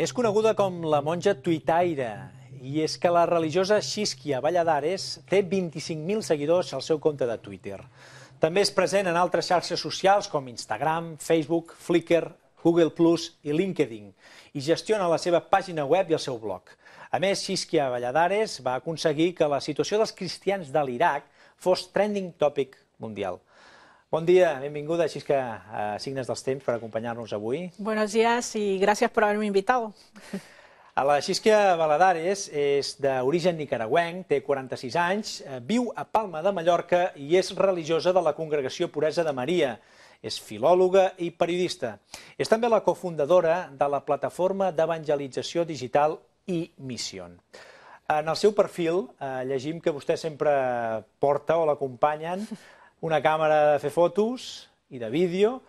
És coneguda com la monja tuitaire i és que la religiosa Xisquia Valladares té 25.000 seguidors al seu compte de Twitter. També és present en altres xarxes socials com Instagram, Facebook, Flickr, Google Plus i LinkedIn i gestiona la seva pàgina web i el seu blog. A més, Xisquia Valladares va aconseguir que la situació dels cristians de l'Iraq fos trending topic mundial. Bon dia, benvinguda, així que a Signes dels Temps per acompanyar-nos avui. Buenos días y gracias por haberme invitado. A la Xisquia Valadares és d'origen nicaragüenc, té 46 anys, eh, viu a Palma de Mallorca i és religiosa de la Congregació Puresa de Maria. És filòloga i periodista. És també la cofundadora de la plataforma d'evangelització digital i Mission. En el seu perfil eh, llegim que vostè sempre porta o l'acompanyen una càmera de fer fotos i de vídeo,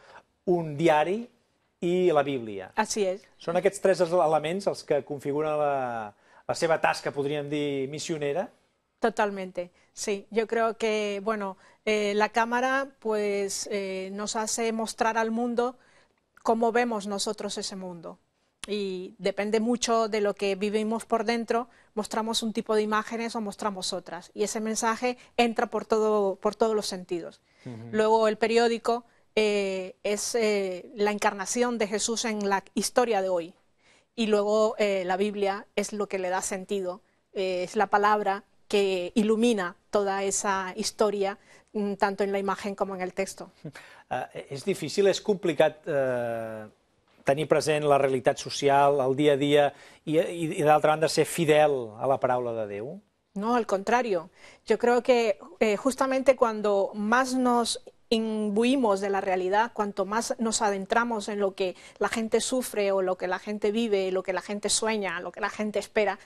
un diari y la Biblia. Así es. ¿Son aquests tres elementos los que configuran la, la seva tasca, podrían decir, misionera. Totalmente, sí. Yo creo que, bueno, eh, la cámara pues eh, nos hace mostrar al mundo cómo vemos nosotros ese mundo. Y depende mucho de lo que vivimos por dentro, mostramos un tipo de imágenes o mostramos otras. Y ese mensaje entra por, todo, por todos los sentidos. Luego el periódico eh, es eh, la encarnación de Jesús en la historia de hoy. Y luego eh, la Biblia es lo que le da sentido, eh, es la palabra que ilumina toda esa historia, mm, tanto en la imagen como en el texto. Uh, ah, és difícil, és complicat uh, eh, tenir present la realitat social, el dia a dia, i, i, i d'altra banda ser fidel a la paraula de Déu? No, al contrario. Yo creo que eh, justamente cuando más nos imbuimos de la realidad, cuanto más nos adentramos en lo que la gente sufre o lo que la gente vive, lo que la gente sueña, lo que la gente espera,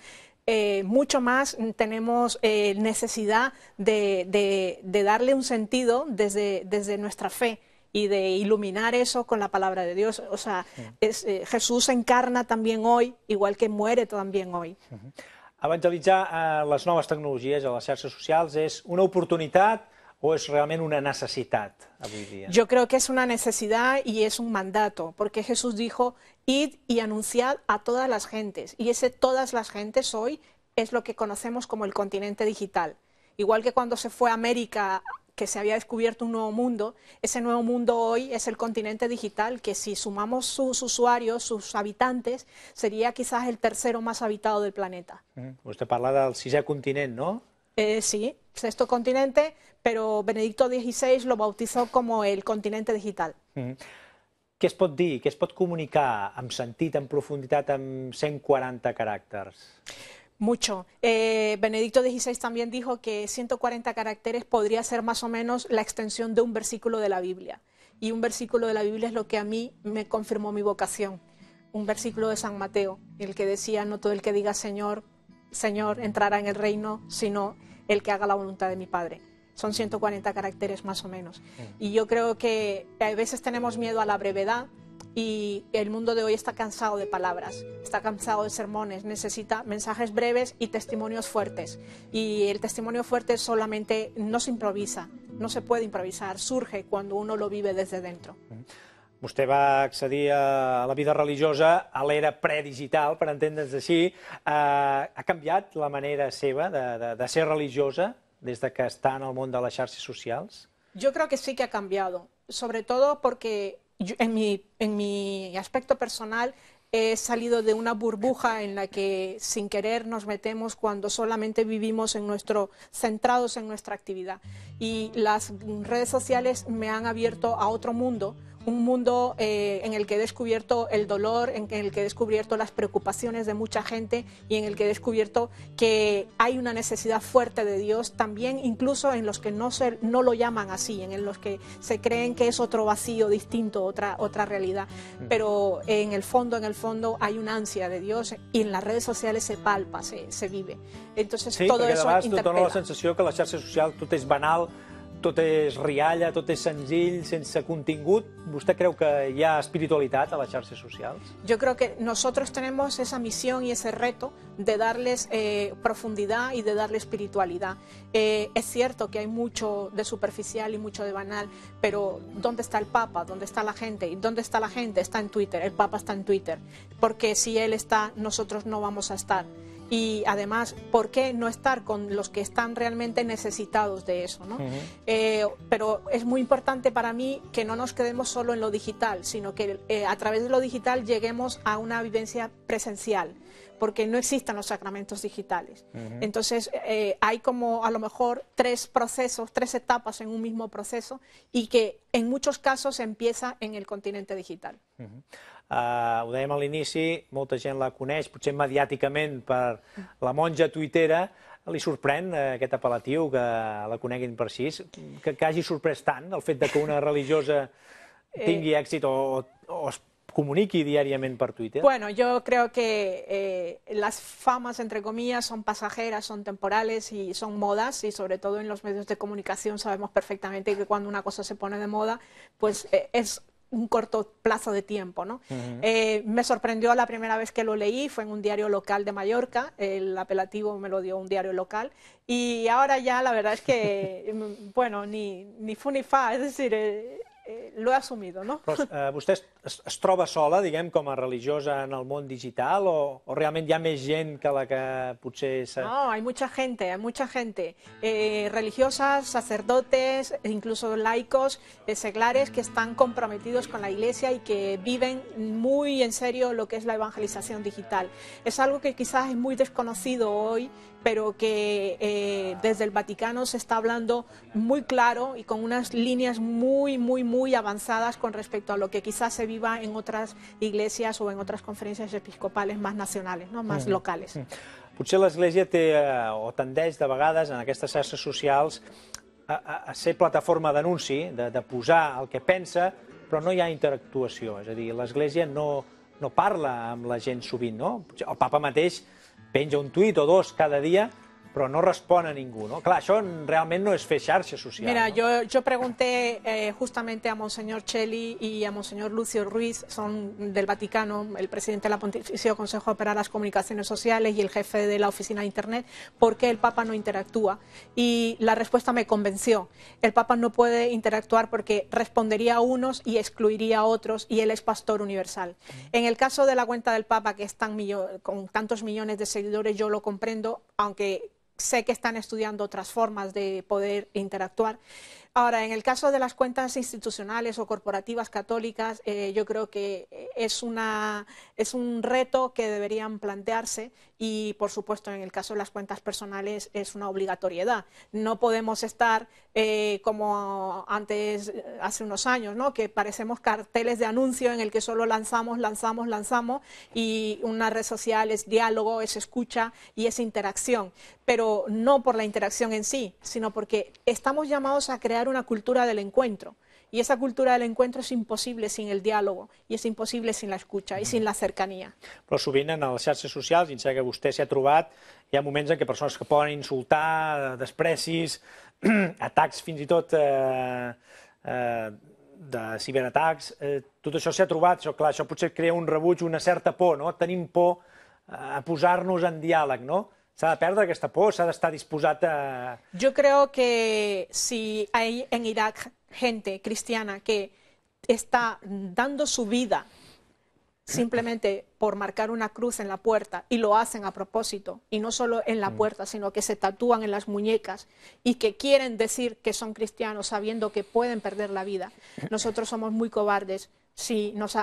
eh, mucho más tenemos eh, necesidad de, darle un sentido desde, desde nuestra fe y de iluminar eso con la palabra de Dios. O sea, es, eh, Jesús encarna también hoy, igual que muere también hoy. Evangelizar a las nuevas tecnologías a las redes sociales es una oportunidad o es realmente una necesidad. Yo creo que es una necesidad y es un mandato, porque Jesús dijo, id y anunciad a todas las gentes, y ese todas las gentes hoy es lo que conocemos como el continente digital. Igual que cuando se fue a América que se había descubierto un nuevo mundo, ese nuevo mundo hoy es el continente digital, que si sumamos sus usuarios, sus habitantes, sería quizás el tercero más habitado del planeta. Mm. Usted ha hablado del 6º continente, no? Eh, sí, sexto continente, pero Benedicto XVI lo bautizó como el continente digital. ¿Qué mm. Què es pot dir, es comunicar amb sentit, en profundidad, en 140 caracteres? Mucho. Eh, Benedicto XVI también dijo que 140 caracteres podría ser más o menos la extensión de un versículo de la Biblia. Y un versículo de la Biblia es lo que a mí me confirmó mi vocación. Un versículo de San Mateo, el que decía, no todo el que diga Señor, Señor entrará en el reino, sino el que haga la voluntad de mi Padre. Son 140 caracteres más o menos. Mm. Y yo creo que a veces tenemos miedo a la brevedad y el mundo de hoy está cansado de palabras, está cansado de sermones, necesita mensajes breves y testimonios fuertes. Y el testimonio fuerte solamente no se improvisa, no se puede improvisar, surge cuando uno lo vive desde dentro. Mm. Vostè va accedir a la vida religiosa a l'era predigital, per entendre'ns així. Eh, ha canviat la manera seva de, de, de ser religiosa des de que està en el món de les xarxes socials? Jo crec que sí que ha canviat, sobretot perquè en, mi, en mi aspecto personal he salido de una burbuja en la que sin querer nos metemos cuando solamente vivimos en nuestro centrados en nuestra actividad y las redes sociales me han abierto a otro mundo un mundo eh, en el que he descubierto el dolor, en el que he descubierto las preocupaciones de mucha gente y en el que he descubierto que hay una necesidad fuerte de Dios también, incluso en los que no, no lo llaman así, en los que se creen que es otro vacío distinto, otra, otra realidad. Mm. Pero en el fondo, en el fondo hay una ansia de Dios y en las redes sociales se palpa, se, se vive. Entonces todo eso... Sí, además tienes la sensación que la charla social te es banal, tot és rialla, tot és senzill, sense contingut. ¿Usted cree que ya espiritualidad a las redes Yo creo que nosotros tenemos esa misión y ese reto de darles eh, profundidad y de darle espiritualidad. Eh, es cierto que hay mucho de superficial y mucho de banal, pero ¿dónde está el Papa? ¿Dónde está la gente? dónde está la gente? Está en Twitter, el Papa está en Twitter, porque si él está, nosotros no vamos a estar y además, ¿por qué no estar con los que están realmente necesitados de eso? ¿no? Eh, pero es muy importante para mí que no nos quedemos solo en lo digital, sino que eh, a través de lo digital lleguemos a una vivencia presencial, porque no existan los sacramentos digitales. Entonces, eh, hay como a lo mejor tres procesos, tres etapas en un mismo proceso y que en muchos casos empieza en el continente digital. eh, ho dèiem a l'inici, molta gent la coneix, potser mediàticament per la monja tuitera, li sorprèn eh, aquest apel·latiu, que la coneguin per així, que, que hagi sorprès tant el fet de que una religiosa eh, tingui èxit o, o, o es comuniqui diàriament per Twitter? Bueno, yo creo que eh, las famas, entre comillas, son pasajeras, son temporales y son modas y sobre todo en los medios de comunicación sabemos perfectamente que cuando una cosa se pone de moda, pues eh, es un corto plazo de tiempo. ¿no? Eh, me sorprendió la primera vez que lo leí, fue en un diario local de Mallorca, el apelativo me lo dio un diario local, y ahora ya la verdad es que, mm, bueno, ni, ni fu ni fa, es decir, eh, eh, lo he asumido, no? Però eh, vostè es, es, troba sola, diguem, com a religiosa en el món digital o, o realment hi ha més gent que la que potser... Se... No, hay mucha gente, hay mucha gente. Eh, religiosas, sacerdotes, incluso laicos, eh, seglares que están comprometidos con la iglesia y que viven muy en serio lo que es la evangelización digital. Es algo que quizás es muy desconocido hoy pero que eh, desde el Vaticano se está hablando muy claro y con unas líneas muy, muy, muy avanzadas con respecto a lo que quizás se viva en otras iglesias o en otras conferencias episcopales más nacionales, ¿no? más mm. locales. Mm. Potser l'Església té eh, o tendeix de vegades en aquestes xarxes socials a, a, a ser plataforma d'anunci, de, de posar el que pensa, però no hi ha interactuació. És a dir, l'Església no, no parla amb la gent sovint, no? El papa mateix penja un tuit o dos cada dia pero no responde a ninguno. Claro, eso realmente no es fecharse su Mira, yo, yo pregunté eh, justamente a Monseñor Cheli y a Monseñor Lucio Ruiz, son del Vaticano, el presidente del Pontificio Consejo para las Comunicaciones Sociales y el jefe de la Oficina de Internet, por qué el Papa no interactúa. Y la respuesta me convenció. El Papa no puede interactuar porque respondería a unos y excluiría a otros y él es pastor universal. En el caso de la cuenta del Papa, que es con tantos millones de seguidores, yo lo comprendo, aunque sé que están estudiando otras formas de poder interactuar. Ahora, en el caso de las cuentas institucionales o corporativas católicas, eh, yo creo que eh, es, una, es un reto que deberían plantearse y, por supuesto, en el caso de las cuentas personales es una obligatoriedad. No podemos estar eh, como antes, hace unos años, ¿no? que parecemos carteles de anuncio en el que solo lanzamos, lanzamos, lanzamos y una red social es diálogo, es escucha y es interacción, pero no por la interacción en sí, sino porque estamos llamados a crear crear una cultura del encuentro. Y esa cultura del encuentro és impossible sin el diálogo i és impossible sin la escucha mm. i sin la cercania. Però sovint en les xarxes socials, i que vostè s'hi ha trobat, hi ha moments en què persones que poden insultar, desprecis, atacs fins i tot eh, eh, de ciberatacs, eh, tot això s'hi ha trobat, això, clar, això potser crea un rebuig, una certa por, no? Tenim por eh, a posar-nos en diàleg, no? s'ha de perdre aquesta por, s'ha estar a... Yo creo que si hay en Irak gente cristiana que está dando su vida simplemente por marcar una cruz en la puerta y lo hacen a propósito, y no solo en la mm. puerta, sino que se tatúan en las muñecas y que quieren decir que son cristianos sabiendo que pueden perder la vida. Nosotros somos muy cobardes si nos,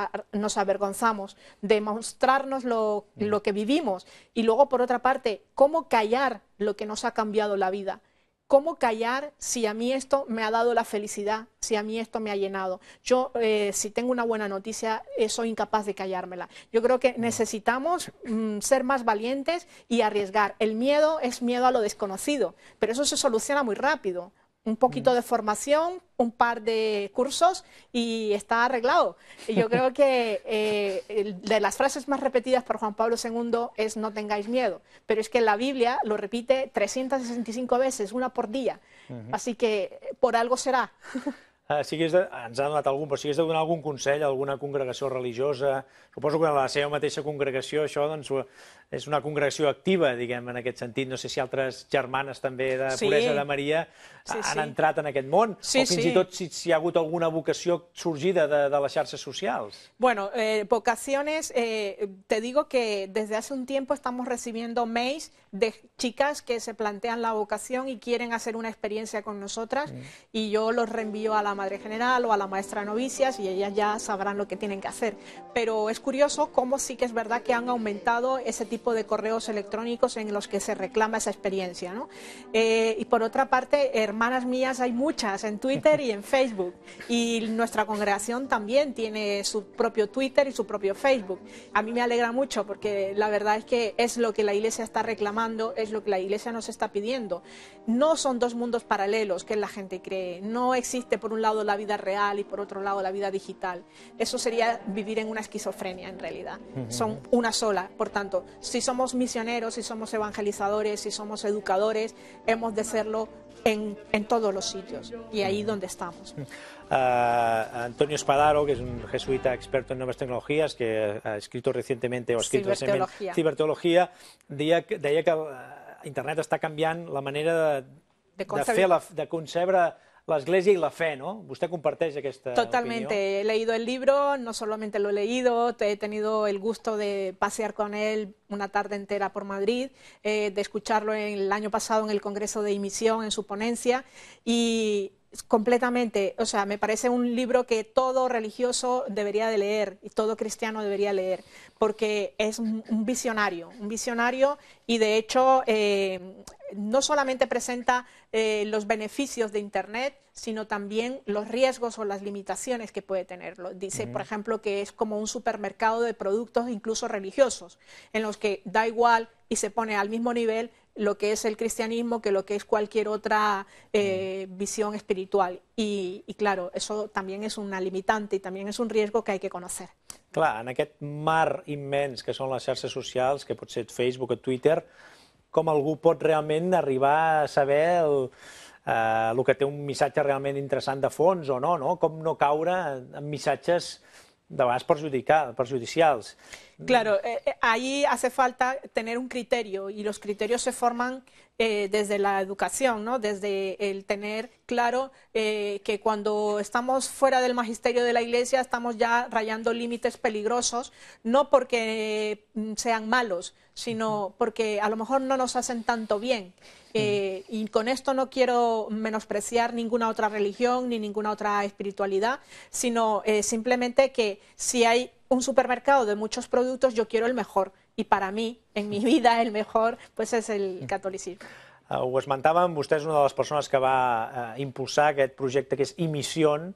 avergonzamos de mostrarnos mm. lo, que vivimos y luego, por otra parte, cómo callar lo que nos ha cambiado la vida. ¿Cómo callar si a mí esto me ha dado la felicidad, si a mí esto me ha llenado? Yo, eh, si tengo una buena noticia, eh, soy incapaz de callármela. Yo creo que mm. necesitamos mm, ser más valientes y arriesgar. El miedo es miedo a lo desconocido, pero eso se soluciona muy rápido. un poquito mm. de formación, un par de cursos y está arreglado. Y yo creo que eh, de las frases más repetidas por Juan Pablo II es no tengáis miedo, pero es que la Biblia lo repite 365 veces, una por día. Uh -huh. Así que eh, por algo será. Uh, sí que de, ens ha donat algun, però si hagués de donar algun consell a alguna congregació religiosa, suposo que a la seva mateixa congregació això doncs, Es una congregación activa, digamos, en aquest sentit. No sé si otras germanes también de sí. de Maria han entrado en aquest món, sí, o sí. i si, ha habido alguna vocación surgida de, las les sociales. Bueno, eh, vocaciones, eh, te digo que desde hace un tiempo estamos recibiendo mails de chicas que se plantean la vocación y quieren hacer una experiencia con nosotras mm. y yo los reenvío a la Madre General o a la Maestra Novicias y ellas ya sabrán lo que tienen que hacer. Pero es curioso cómo sí que es verdad que han aumentado ese tipo de correos electrónicos en los que se reclama esa experiencia. ¿no? Eh, y por otra parte, hermanas mías hay muchas en Twitter y en Facebook. Y nuestra congregación también tiene su propio Twitter y su propio Facebook. A mí me alegra mucho porque la verdad es que es lo que la Iglesia está reclamando, es lo que la Iglesia nos está pidiendo. No son dos mundos paralelos que la gente cree. No existe por un lado la vida real y por otro lado la vida digital. Eso sería vivir en una esquizofrenia en realidad. Son una sola. Por tanto, si somos misioneros, si somos evangelizadores, si somos educadores, hemos de hacerlo en, en todos los sitios y ahí mm. donde estamos. Antonio Espadaro, que es un jesuita experto en nuevas tecnologías, que ha escrito recientemente o ha escrito ciberteología, ciberteología deia, que eh, internet está cambiando la manera de, de, concebir. la, de la Iglesia y la fe, ¿no? Usted comparte esta Totalmente. He leído el libro, no solamente lo he leído, he tenido el gusto de pasear con él una tarde entera por Madrid, eh, de escucharlo el año pasado en el Congreso de Emisión, en su ponencia, y completamente, o sea, me parece un libro que todo religioso debería de leer y todo cristiano debería leer, porque es un, visionario, un visionario y de hecho eh, no solamente presenta eh, los beneficios de Internet, sino también los riesgos o las limitaciones que puede tenerlo. Dice, por ejemplo, que es como un supermercado de productos incluso religiosos, en los que da igual y se pone al mismo nivel lo que es el cristianismo que lo que es cualquier otra eh, visión espiritual. Y, claro, eso también es una limitante y también es un riesgo que hay que conocer. Claro, en aquel mar immens que son las xarxes sociales, que pot ser Facebook o Twitter, com algú pot realment arribar a saber el, eh, el que té un missatge realment interessant de fons o no, no? com no caure en missatges de vegades perjudicials. Claro, eh, eh, ahí hace falta tener un criterio y los criterios se forman eh, desde la educación, ¿no? desde el tener claro que cuando estamos fuera del magisterio de la Iglesia estamos ya rayando límites peligrosos, no porque mm, sean malos, sino porque a lo mejor no nos hacen tanto bien. y con esto no quiero menospreciar ninguna otra religión ni ninguna otra espiritualidad, sino simplemente que si hay un supermercado de muchos productos, yo quiero el mejor. I per a mi, en mi vida, el mejor, pues és el catolicismo. Uh, ho esmentàvem, vostè és una de les persones que va uh, impulsar aquest projecte que és Imission,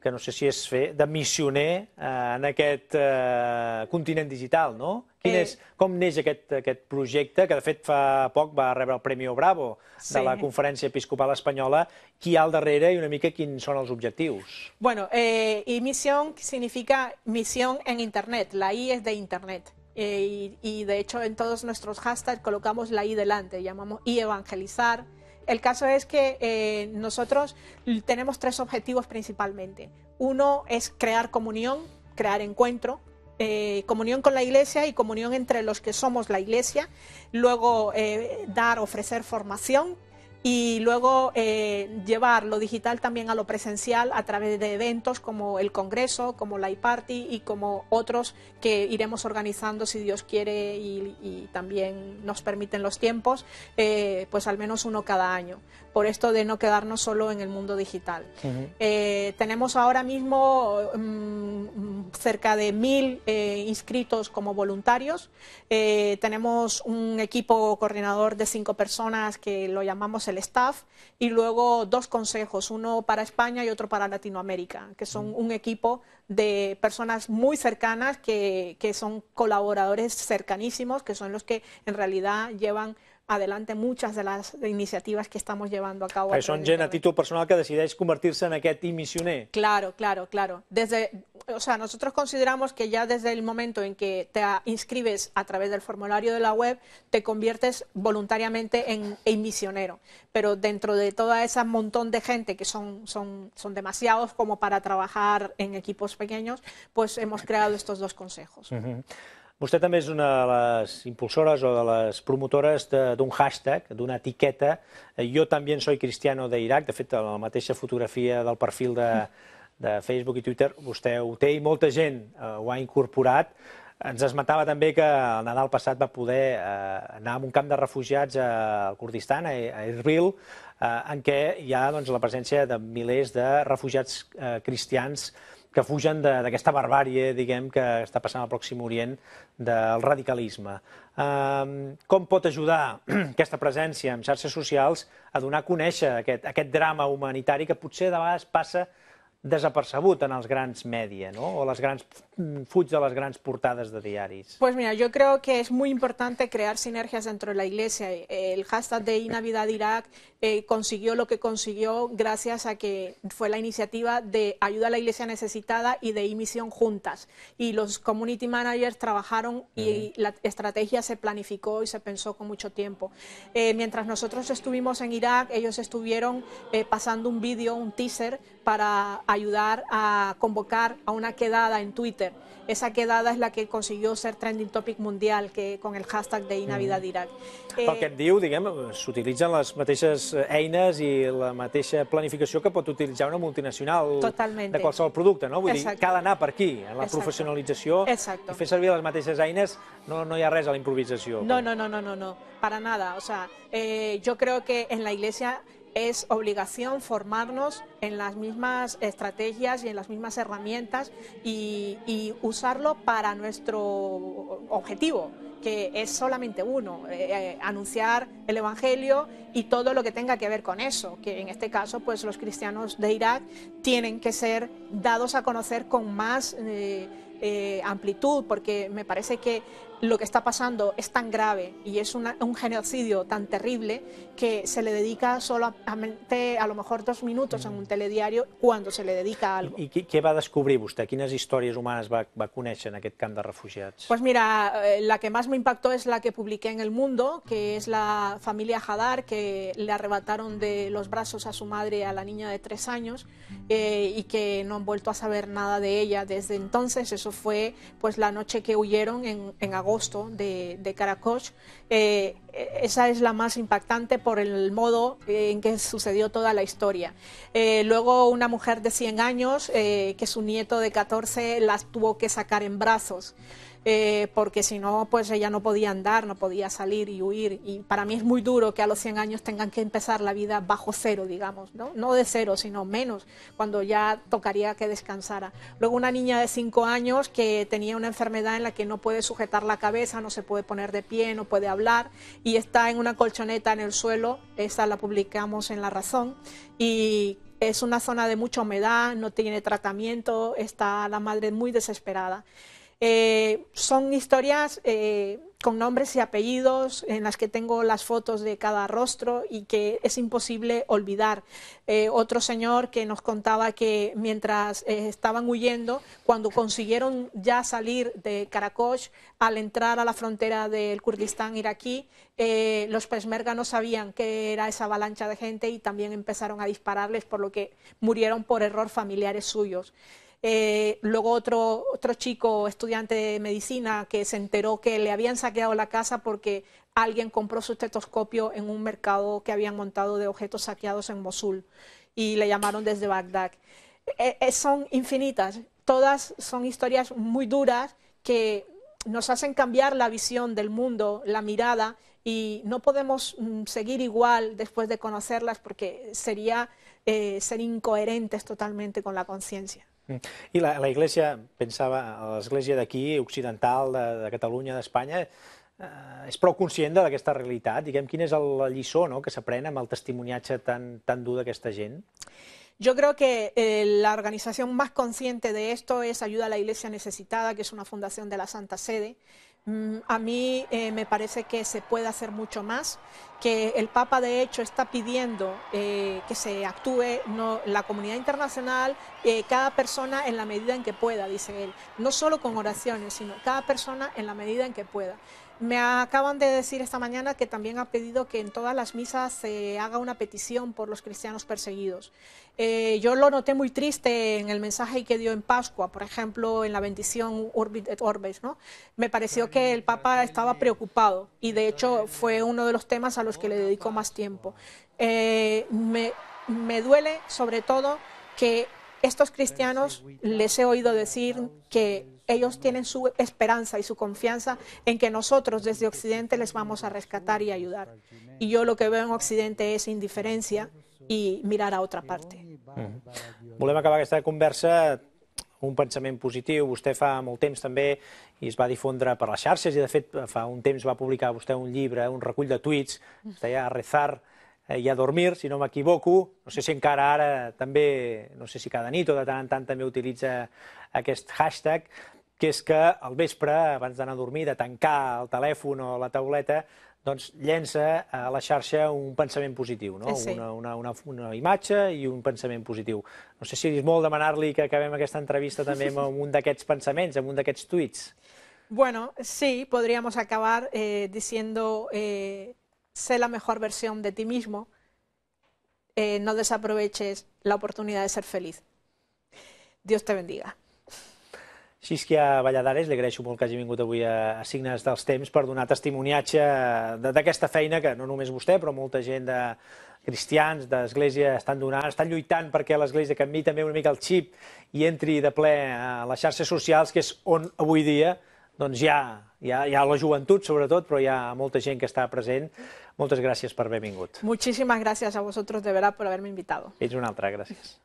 que no sé si és fer, de missioner eh, en aquest eh, continent digital, no? Quin eh. és, com neix aquest, aquest projecte, que de fet fa poc va rebre el Premi Bravo sí. de la Conferència Episcopal Espanyola, qui hi ha al darrere i una mica quins són els objectius? Bueno, eh, i misión significa misión en Internet, la I és de Internet. Eh, y, y de hecho en todos nuestros hashtags colocamos la I delante, llamamos I evangelizar, el caso es que eh, nosotros tenemos tres objetivos principalmente. Uno es crear comunión, crear encuentro, eh, comunión con la iglesia y comunión entre los que somos la iglesia. Luego, eh, dar, ofrecer formación y luego eh, llevar lo digital también a lo presencial a través de eventos como el Congreso, como la iParty y como otros que iremos organizando si Dios quiere y, también nos permiten los tiempos, eh, pues al menos uno cada año, por esto de no quedarnos solo en el mundo digital. Eh, tenemos ahora mismo mm, cerca de mil eh, inscritos como voluntarios. Eh, tenemos un equipo coordinador de cinco personas que lo llamamos el staff y luego dos consejos, uno para España y otro para Latinoamérica, que son mm. un equipo de personas muy cercanas que, que son colaboradores cercanísimos, que son los que en realidad llevan adelante muchas de las iniciativas que estamos llevando a cabo. Son son gent, a título personal, que decidáis convertirse en aquest Claro, claro, claro. Desde, o sea, nosotros consideramos que ya desde el momento en que te inscribes a través del formulario de la web, te conviertes voluntariamente en, misionero. Pero dentro de toda esa montón de gente que son, son, son demasiados como para trabajar en equipos pequeños, pues hemos creado estos dos consejos. Vostè també és una de les impulsores o de les promotores d'un hashtag, d'una etiqueta. Eh, jo també soy cristiano de Iraq. De fet, la mateixa fotografia del perfil de, de Facebook i Twitter, vostè ho té i molta gent eh, ho ha incorporat. Ens esmentava també que el Nadal passat va poder eh, anar a un camp de refugiats al Kurdistan, a, a Erbil, eh, en què hi ha doncs, la presència de milers de refugiats eh, cristians que fugen d'aquesta barbàrie, diguem, que està passant al Pròxim Orient del radicalisme. Ehm, com pot ajudar aquesta presència en xarxes socials a donar a conèixer aquest, aquest drama humanitari que potser de vegades passa desapercebut en els grans mèdia, ¿no? O les grans, mm, fuig de les grans portades de diaris. Pues mira, yo creo que es muy importante crear sinergias dentro de la iglesia. El hashtag de Inavidad Irak Eh, consiguió lo que consiguió gracias a que fue la iniciativa de Ayuda a la Iglesia Necesitada y de Imisión juntas. Y los community managers trabajaron y la estrategia se planificó y se pensó con mucho tiempo. Eh, mientras nosotros estuvimos en Irak, ellos estuvieron eh, pasando un vídeo, un teaser, para ayudar a convocar a una quedada en Twitter. Esa quedada es la que consiguió ser trending topic mundial que, con el hashtag de Navidad Irak. porque que et diu, diguem, Eh, eines i la mateixa planificació que pot utilitzar una multinacional Totalmente. de qualsevol producte, no? Vull dir, cal anar per aquí, en la Exacto. professionalització Exacto. i fer servir les mateixes eines, no, no hi ha res a la improvisació. No, no, no, no, no, no, para nada. O sea, eh, yo creo que en la iglesia es obligación formarnos en las mismas estrategias y en las mismas herramientas y, y usarlo para nuestro objetivo. que es solamente uno, eh, eh, anunciar el Evangelio y todo lo que tenga que ver con eso, que en este caso pues los cristianos de Irak tienen que ser dados a conocer con más... Eh, eh, amplitud, porque me parece que lo que está pasando es tan grave y es un genocidio tan terrible que se le dedica solamente a lo mejor dos minutos en un mm. telediario cuando se le dedica a algo. ¿Y qué va va descubrir usted? Quines historias humanas va, va conocer en aquest camp de refugiados? Pues mira, eh, la que más me impactó es la que publiqué en El Mundo, que mm. es la familia Hadar, que le arrebataron de los brazos a su madre a la niña de tres años eh, y que no han vuelto a saber nada de ella desde entonces. Eso fue pues la noche que huyeron en, agosto de, de eh, esa es la más impactante por el modo en que sucedió toda la historia. Eh, luego una mujer de 100 años, eh, que su nieto de 14 las tuvo que sacar en brazos. Eh, porque si no, pues ella no podía andar, no podía salir y huir. Y para mí es muy duro que a los 100 años tengan que empezar la vida bajo cero, digamos, no, no de cero, sino menos, cuando ya tocaría que descansara. Luego una niña de 5 años que tenía una enfermedad en la que no puede sujetar la cabeza, no se puede poner de pie, no puede hablar y está en una colchoneta en el suelo, esa la publicamos en La Razón. Y es una zona de mucha humedad, no tiene tratamiento, está la madre muy desesperada. Eh, son historias eh, con nombres y apellidos en las que tengo las fotos de cada rostro y que es imposible olvidar. Eh, otro señor que nos contaba que mientras estaban huyendo, cuando consiguieron ya salir de Karakosh, al entrar a la frontera del Kurdistán iraquí, los pesmerga no sabían que era esa avalancha de gente y también empezaron a dispararles, por lo que murieron por error familiares suyos. Eh, luego otro, otro chico, estudiante de medicina, que se enteró que le habían saqueado la casa porque alguien compró su estetoscopio en un mercado que habían montado de objetos saqueados en Mosul y le llamaron desde Bagdad. Eh, eh, son infinitas, todas son historias muy duras que nos hacen cambiar la visión del mundo, la mirada, y no podemos mm, seguir igual después de conocerlas porque sería eh, ser incoherentes totalmente con la conciencia. Mm. I la, la Iglesia, pensava, l'Església d'aquí, occidental, de, de Catalunya, d'Espanya, eh, és prou conscient d'aquesta realitat? Diguem, quina és el, la lliçó no?, que s'aprèn amb el testimoniatge tan, tan dur d'aquesta gent? Yo creo que eh, la organización más consciente de esto es Ayuda a la Iglesia Necesitada, que es una fundación de la Santa Sede, Mm, a mí eh, me parece que se puede hacer mucho más, que el Papa de hecho está pidiendo eh, que se actúe la comunidad internacional, eh, cada persona en la medida en que pueda, dice él, no solo con oraciones, sino cada persona en la medida en que pueda. Me acaban de decir esta mañana que también ha pedido que en todas las misas se haga una petición por los cristianos perseguidos. Eh, yo lo noté muy triste en el mensaje que dio en Pascua, por ejemplo, en la bendición Orbis, Orbes. ¿no? Me pareció que el Papa estaba preocupado y de hecho fue uno de los temas a los que le dedicó más tiempo. Eh, me, me duele sobre todo que Estos cristianos les he oído decir que ellos tienen su esperanza y su confianza en que nosotros desde Occidente les vamos a rescatar y ayudar. Y yo lo que veo en Occidente es indiferencia y mirar a otra parte. Mm. Volem acabar aquesta conversa un pensament positiu. Vostè fa molt temps també i es va difondre per les xarxes i de fet fa un temps va publicar vostè un llibre, un recull de tuits, es deia Rezar, eh, i a dormir, si no m'equivoco. No sé si encara ara també, no sé si cada nit o de tant en tant també utilitza aquest hashtag, que és que al vespre, abans d'anar a dormir, de tancar el telèfon o la tauleta, doncs llença eh, a la xarxa un pensament positiu, no? Sí. Una, una, una, una imatge i un pensament positiu. No sé si és molt demanar-li que acabem aquesta entrevista també amb un d'aquests pensaments, amb un d'aquests tuits. Bueno, sí, podríamos acabar eh, diciendo eh, sé la mejor versión de ti mismo, eh, no desaproveches la oportunidad de ser feliz. Dios te bendiga. Xisquia Valladares, li agraeixo molt que hagi vingut avui a Signes dels Temps per donar testimoniatge d'aquesta feina que no només vostè, però molta gent de cristians, d'església, estan donant, estan lluitant perquè l'església canvi també una mica el xip i entri de ple a les xarxes socials, que és on avui dia doncs ja, ja, hi ha, la joventut, sobretot, però hi ha molta gent que està present. Moltes gràcies per haver vingut. Moltíssimes gràcies a vosaltres, de veritat, per haver-me invitat. Ets una altra, gràcies.